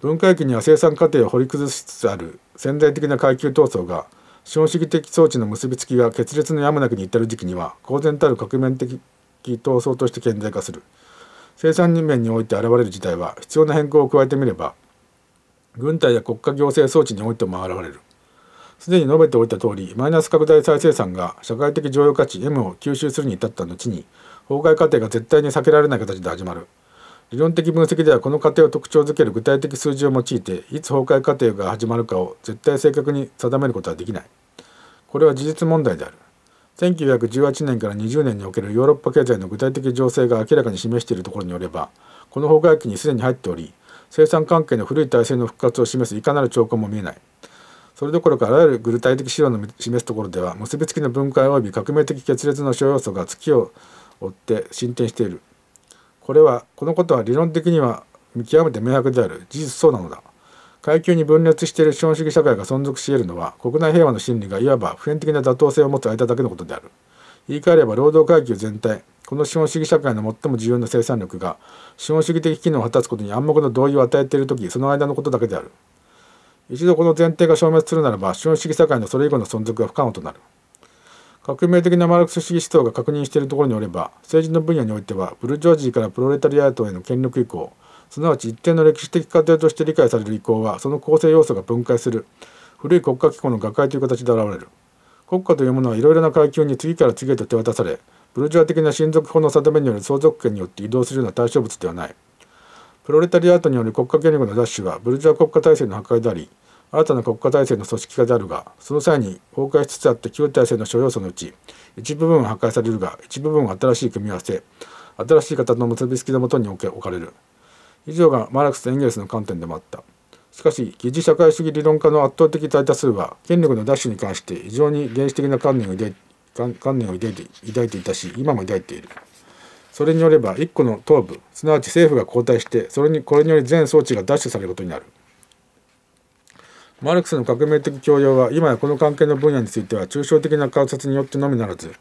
分解期には生産過程を掘り崩しつつある潜在的な階級闘争が資本主義的装置の結びつきが決裂のやむなくに至る時期には公然たる革命的闘争として顕在化する生産人面において現れる事態は必要な変更を加えてみれば軍隊や国家行政装置においても現れるすでに述べておいた通りマイナス拡大再生産が社会的常用価値 M を吸収するに至った後に崩壊過程が絶対に避けられない形で始まる理論的分析ではこの過程を特徴づける具体的数字を用いていつ崩壊過程が始まるかを絶対正確に定めることはできないこれは事実問題である1918年から20年におけるヨーロッパ経済の具体的情勢が明らかに示しているところによればこの崩壊期にすでに入っており生産関係の古い体制の復活を示すいかなる兆候も見えないそれどころかあらゆる具体的資料の示すところでは結びつきの分解及び革命的決裂の諸要素が月を追って進展しているこれはこのことは理論的には見極めて明白である事実そうなのだ階級に分裂している資本主義社会が存続し得るのは国内平和の心理がいわば普遍的な妥当性を持つ間だけのことである言い換えれば労働階級全体この資本主義社会の最も重要な生産力が資本主義的機能を果たすことに暗黙の同意を与えている時その間のことだけである一度この前提が消滅するならば資本主義社会のそれ以後の存続が不可能となる革命的なマルクス主義思想が確認しているところによれば政治の分野においてはブルジョージーからプロレタリアートへの権力移行すなわち一定の歴史的過程として理解される移行はその構成要素が分解する古い国家機構の瓦解という形で現れる国家というものはいろいろな階級に次から次へと手渡されブルジョア的な親族法の定めによる相続権によって移動するような対象物ではないプロレタリアートによる国家権力の奪取はブルジョア国家体制の破壊であり新たな国家体制の組織化であるがその際に崩壊しつつあった旧体制の諸要素のうち一部分は破壊されるが一部分は新しい組み合わせ新しい方の結びつきのもとに置かれる以上がマラクスとエンゲルスの観点でもあったしかし疑似社会主義理論家の圧倒的大多数は権力の奪取に関して非常に原始的な観念を抱いて観念を抱いて抱いていたし今も抱いているそれによれば一個の頭部すなわち政府が交代してそれにこれにより全装置が奪取されることになるマルクスの革命的教養は今やこの関係の分野については抽象的な観察によってのみならず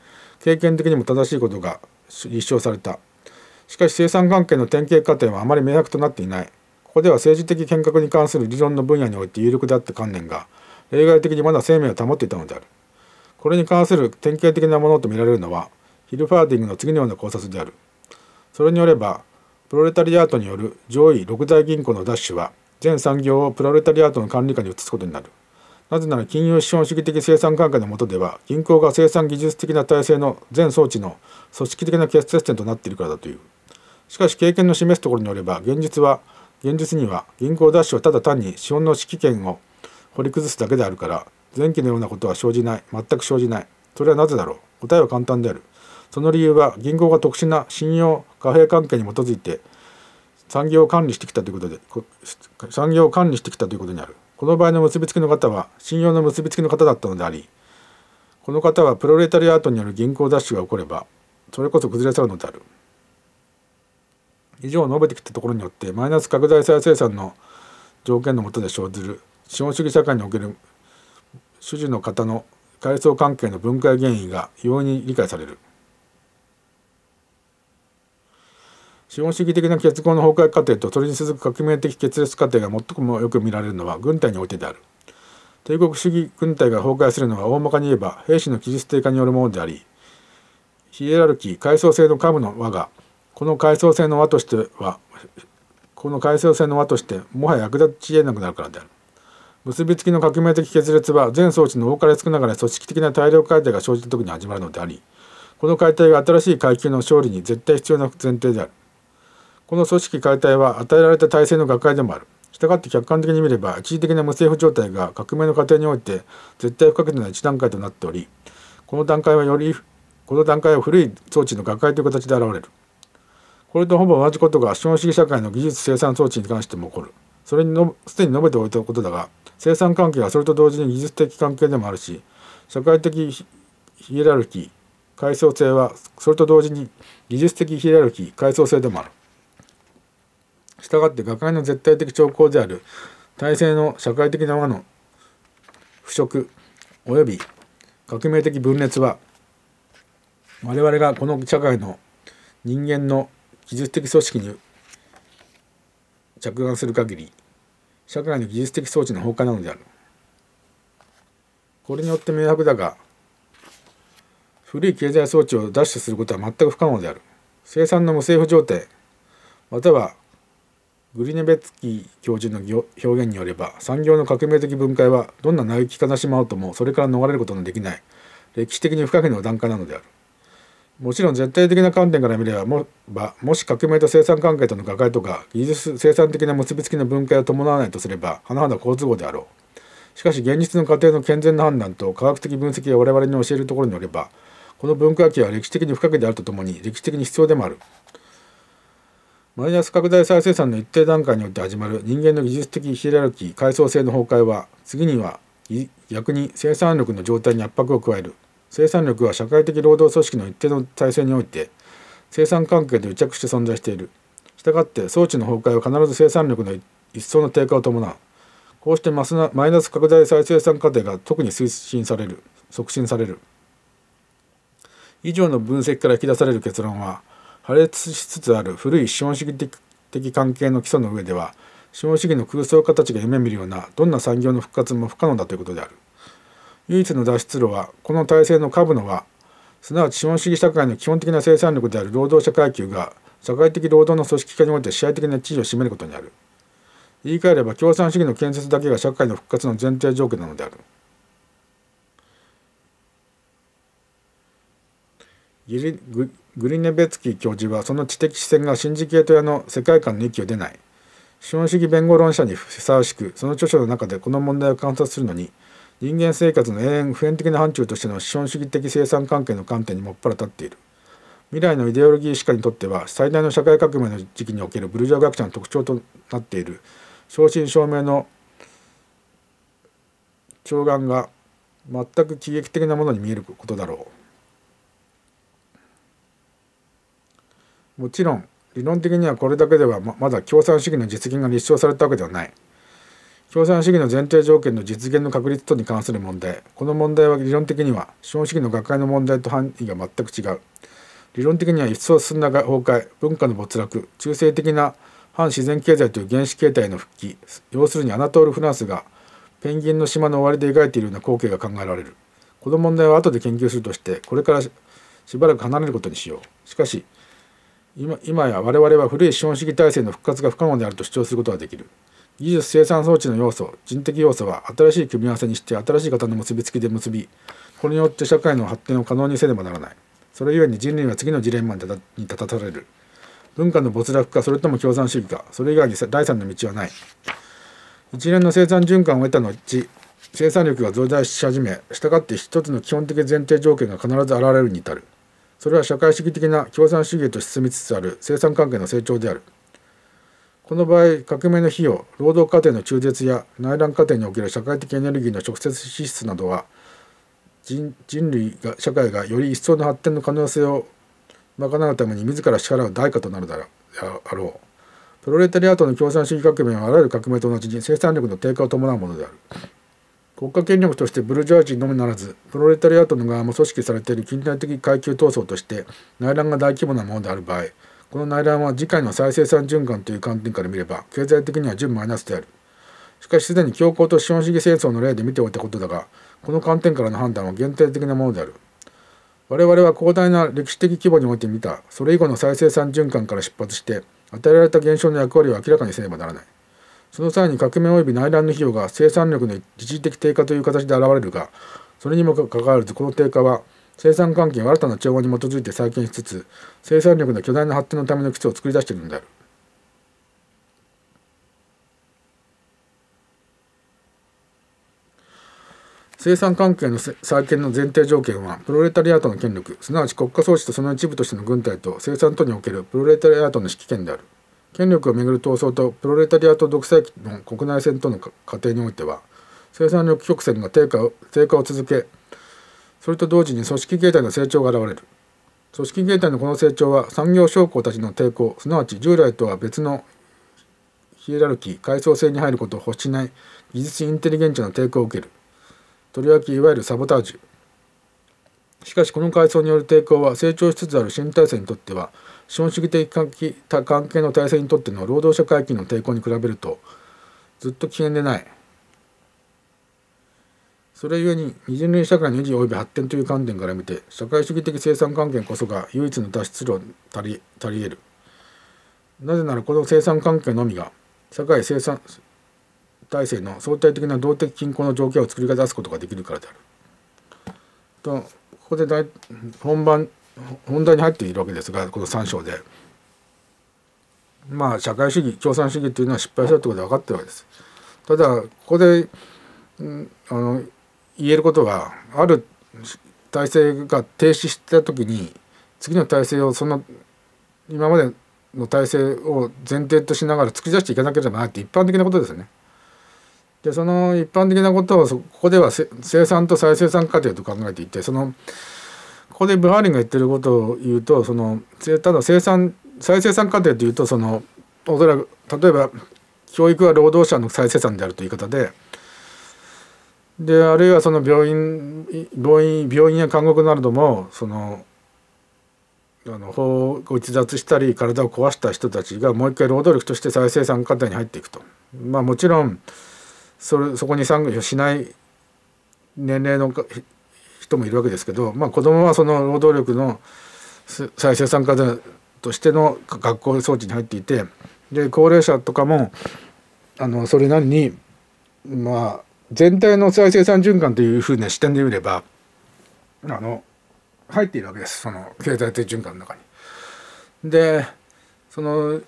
経験的にも正しいことが立証されたしかし生産関係の典型過程はあまり明白となっていないここでは政治的変革に関する理論の分野において有力であった観念が例外的にまだ生命を保っていたのであるこれに関する典型的なものとみられるのはヒルファーディングの次のような考察であるそれによればプロレタリアートによる上位六大銀行の奪取は全産業をプロレタリアートの管理下に移すことになるなぜなら金融資本主義的生産関係の下では銀行が生産技術的な体制の全装置の組織的な決接点となっているからだというしかし経験の示すところによれば現実は現実には銀行ダッシュはただ単に資本の指揮権を掘り崩すだけであるから前期のようなことは生じない全く生じないそれはなぜだろう答えは簡単であるその理由は銀行が特殊な信用貨幣関係に基づいて産業を管理してきたということで産業を管理してきたということにあるこの場合の結びつきの方は信用の結びつきの方だったのでありこの方はプロレタリアートによる銀行奪取が起こればそれこそ崩れ去るのである以上述べてきたところによってマイナス拡大再生産の条件の下で生ずる資本主義社会における主事の方の階層関係の分解原因が容易に理解される。資本主義的な結合の崩壊過程とそれに続く革命的決裂過程が最もよく見られるのは軍隊においてである帝国主義軍隊が崩壊するのは大まかに言えば兵士の規律低下によるものでありヒエラルキー階層性の下部の輪がこの階層性の輪としてはこの階層性の輪としてもはや役立ち得なくなるからである結びつきの革命的決裂は全装置の多かれ少なかれ組織的な大量解体が生じた時に始まるのでありこの解体が新しい階級の勝利に絶対必要な前提であるこの組織解体は与えられた体制の学会でもある。したがって客観的に見れば、一時的な無政府状態が革命の過程において絶対不可欠な一段階となっており、この段階はより、この段階は古い装置の学会という形で現れる。これとほぼ同じことが資本主義社会の技術生産装置に関しても起こる。それにの、すでに述べておいたことだが、生産関係はそれと同時に技術的関係でもあるし、社会的ヒエラルキー、階層性はそれと同時に技術的ヒエラルキー、階層性でもある。したがって学会の絶対的兆候である体制の社会的な和の腐食及び革命的分裂は我々がこの社会の人間の技術的組織に着眼する限り社会の技術的装置の崩壊なのであるこれによって明白だが古い経済装置を奪取することは全く不可能である生産の無政府状態またはグリネベツキ教授の表現によれば産業の革命的分解はどんな嘆き悲しまうともそれから逃れることのできない歴史的に不可避の段階なのであるもちろん絶対的な観点から見ればももし革命と生産関係との瓦解とか技術生産的な結びつきの分解を伴わないとすれば甚だ好都合であろうしかし現実の過程の健全な判断と科学的分析が我々に教えるところによればこの分解期は歴史的に不可避であるとともに歴史的に必要でもあるマイナス拡大再生産の一定段階によって始まる人間の技術的ヒエラルキー階層性の崩壊は次には逆に生産力の状態に圧迫を加える生産力は社会的労働組織の一定の体制において生産関係で癒着して存在しているしたがって装置の崩壊は必ず生産力の一層の低下を伴うこうしてマスナマイナス拡大再生産過程が特に推進される促進される以上の分析から引き出される結論は破裂しつつある古い資本主義的関係の基礎の上では資本主義の空想家たちが夢見るようなどんな産業の復活も不可能だということである唯一の脱出路はこの体制の下部の輪すなわち資本主義社会の基本的な生産力である労働者階級が社会的労働の組織化において支配的な地位を占めることにある言い換えれば共産主義の建設だけが社会の復活の前提条件なのである。リググリネベツキ教授はその知的視線がシンジケート屋の世界観の域を出ない資本主義弁護論者にふさわしくその著書の中でこの問題を観察するのに人間生活の永遠普遍的な範疇としての資本主義的生産関係の観点にもっぱら立っている未来のイデオロギー史家にとっては最大の社会革命の時期におけるブルジョー学者の特徴となっている正真正銘の長眼が全く喜劇的なものに見えることだろう。もちろん理論的にはこれだけではまだ共産主義の実現が立証されたわけではない共産主義の前提条件の実現の確立等に関する問題この問題は理論的には資本主義の学会の問題と範囲が全く違う理論的には一層進んだ崩壊文化の没落中性的な反自然経済という原始形態の復帰要するにアナトール・フランスがペンギンの島の終わりで描いているような光景が考えられるこの問題は後で研究するとしてこれからしばらく離れることにしようしかし今今や我々は古い資本主義体制の復活が不可能であると主張することができる技術生産装置の要素人的要素は新しい組み合わせにして新しい型の結びつきで結びこれによって社会の発展を可能にせねばならないそれゆえに人類は次のジレンマに立たされる文化の没落かそれとも共産主義かそれ以外に第三の道はない一連の生産循環を得た後生産力が増大し始め従って一つの基本的前提条件が必ず現れるに至るそれは社会主義的な共産主義へと進みつつある生産関係の成長であるこの場合革命の費用労働過程の中絶や内乱過程における社会的エネルギーの直接支出などは人類が社会がより一層の発展の可能性を賄うために自ら支払う代価となるだろうプロレタリアートの共産主義革命はあらゆる革命と同じに生産力の低下を伴うものである。国家権力としてブルジョワジーのみならずプロレタリアートの側も組織されている近代的階級闘争として内乱が大規模なものである場合この内乱は次回の再生産循環という観点から見れば経済的には純マイナスであるしかしすでに強硬と資本主義戦争の例で見ておいたことだがこの観点からの判断は限定的なものである我々は広大な歴史的規模において見たそれ以後の再生産循環から出発して与えられた現象の役割を明らかにせねばならないその際に革命及び内乱の費用が生産力の自治的低下という形で現れるが、それにもかかわらずこの低下は生産関係を新たな調和に基づいて再建しつつ、生産力の巨大な発展のための基礎を作り出しているのである。生産関係の再建の前提条件はプロレタリアートの権力すなわち国家創始とその一部としての軍隊と生産等におけるプロレタリアートの指揮権である。権力をめぐる闘争とプロレタリアと独裁期の国内戦との過程においては生産力曲線が低下を低下を続けそれと同時に組織形態の成長が現れる組織形態のこの成長は産業将校たちの抵抗すなわち従来とは別のヒエラルキー階層性に入ることを欲しない技術インテリゲンチャの抵抗を受けるとりわけいわゆるサボタージュしかしこの階層による抵抗は成長しつつある新体制にとっては資本主義的関係関係の体制にとっての労働者階級の抵抗に比べるとずっと危険でないそれゆえに二次類社会の維持及び発展という観点から見て社会主義的生産関係こそが唯一の脱出路たり足り得るなぜならこの生産関係のみが社会生産体制の相対的な動的均衡の条件を作り出すことができるからであるとここで大本番本題に入っているわけですがこの3章でまあ社会主義共産主義というのは失敗したってことは分かってるわけです。ただここで、うん、あの言えることはある体制が停止した時に次の体制をその今までの体制を前提としながら作り出していかなければならないって一般的なことですよね。でその一般的なことをここでは生産と再生産過程と考えていてそのこでブハーリンが言ってることを言うとそのただ生産再生産過程というとそのおそらく例えば教育は労働者の再生産であるという言い方で。であるいはその病院病院病院や監獄などもそのあの法を逸脱したり体を壊した人たちがもう一回労働力として再生産過程に入っていくと。まあ、もちろんそれそこに参加しない年齢の人もいるわけですけど、まあ、子どもはその労働力の再生産題としての学校装置に入っていてで高齢者とかもあのそれなりに、まあ、全体の再生産循環というふうな視点で見ればあの入っているわけですその経済的循環の中に。でその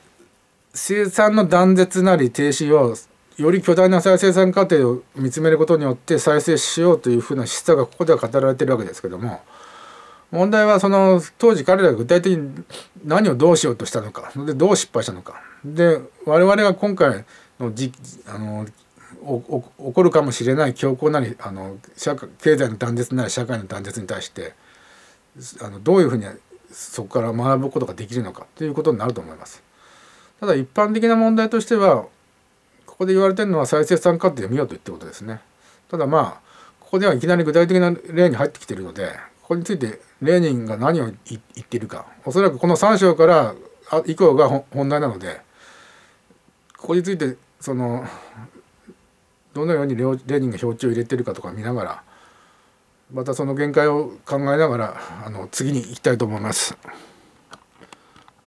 生産の断絶なり停止をより巨大な再生産過程を見つめることによって再生しようというふうな示唆がここでは語られてるわけですけども問題はその当時彼らが具体的に何をどうしようとしたのかでどう失敗したのかで我々が今回のじあの起こるかもしれない強慌なりあの社会経済の断絶なり社会の断絶に対してあのどういうふうにそこから学ぶことができるのかということになると思います。ただ一般的な問題としてはここで言われてるのは再生産過程を見ようといってことですね。ただまあここではいきなり具体的な例に入ってきてるのでここについてレーニンが何を言っているかおそらくこの3章から以降が本題なのでここについてそのどのようにレーニンが表地を入れてるかとか見ながらまたその限界を考えながらあの次に行きたいと思います。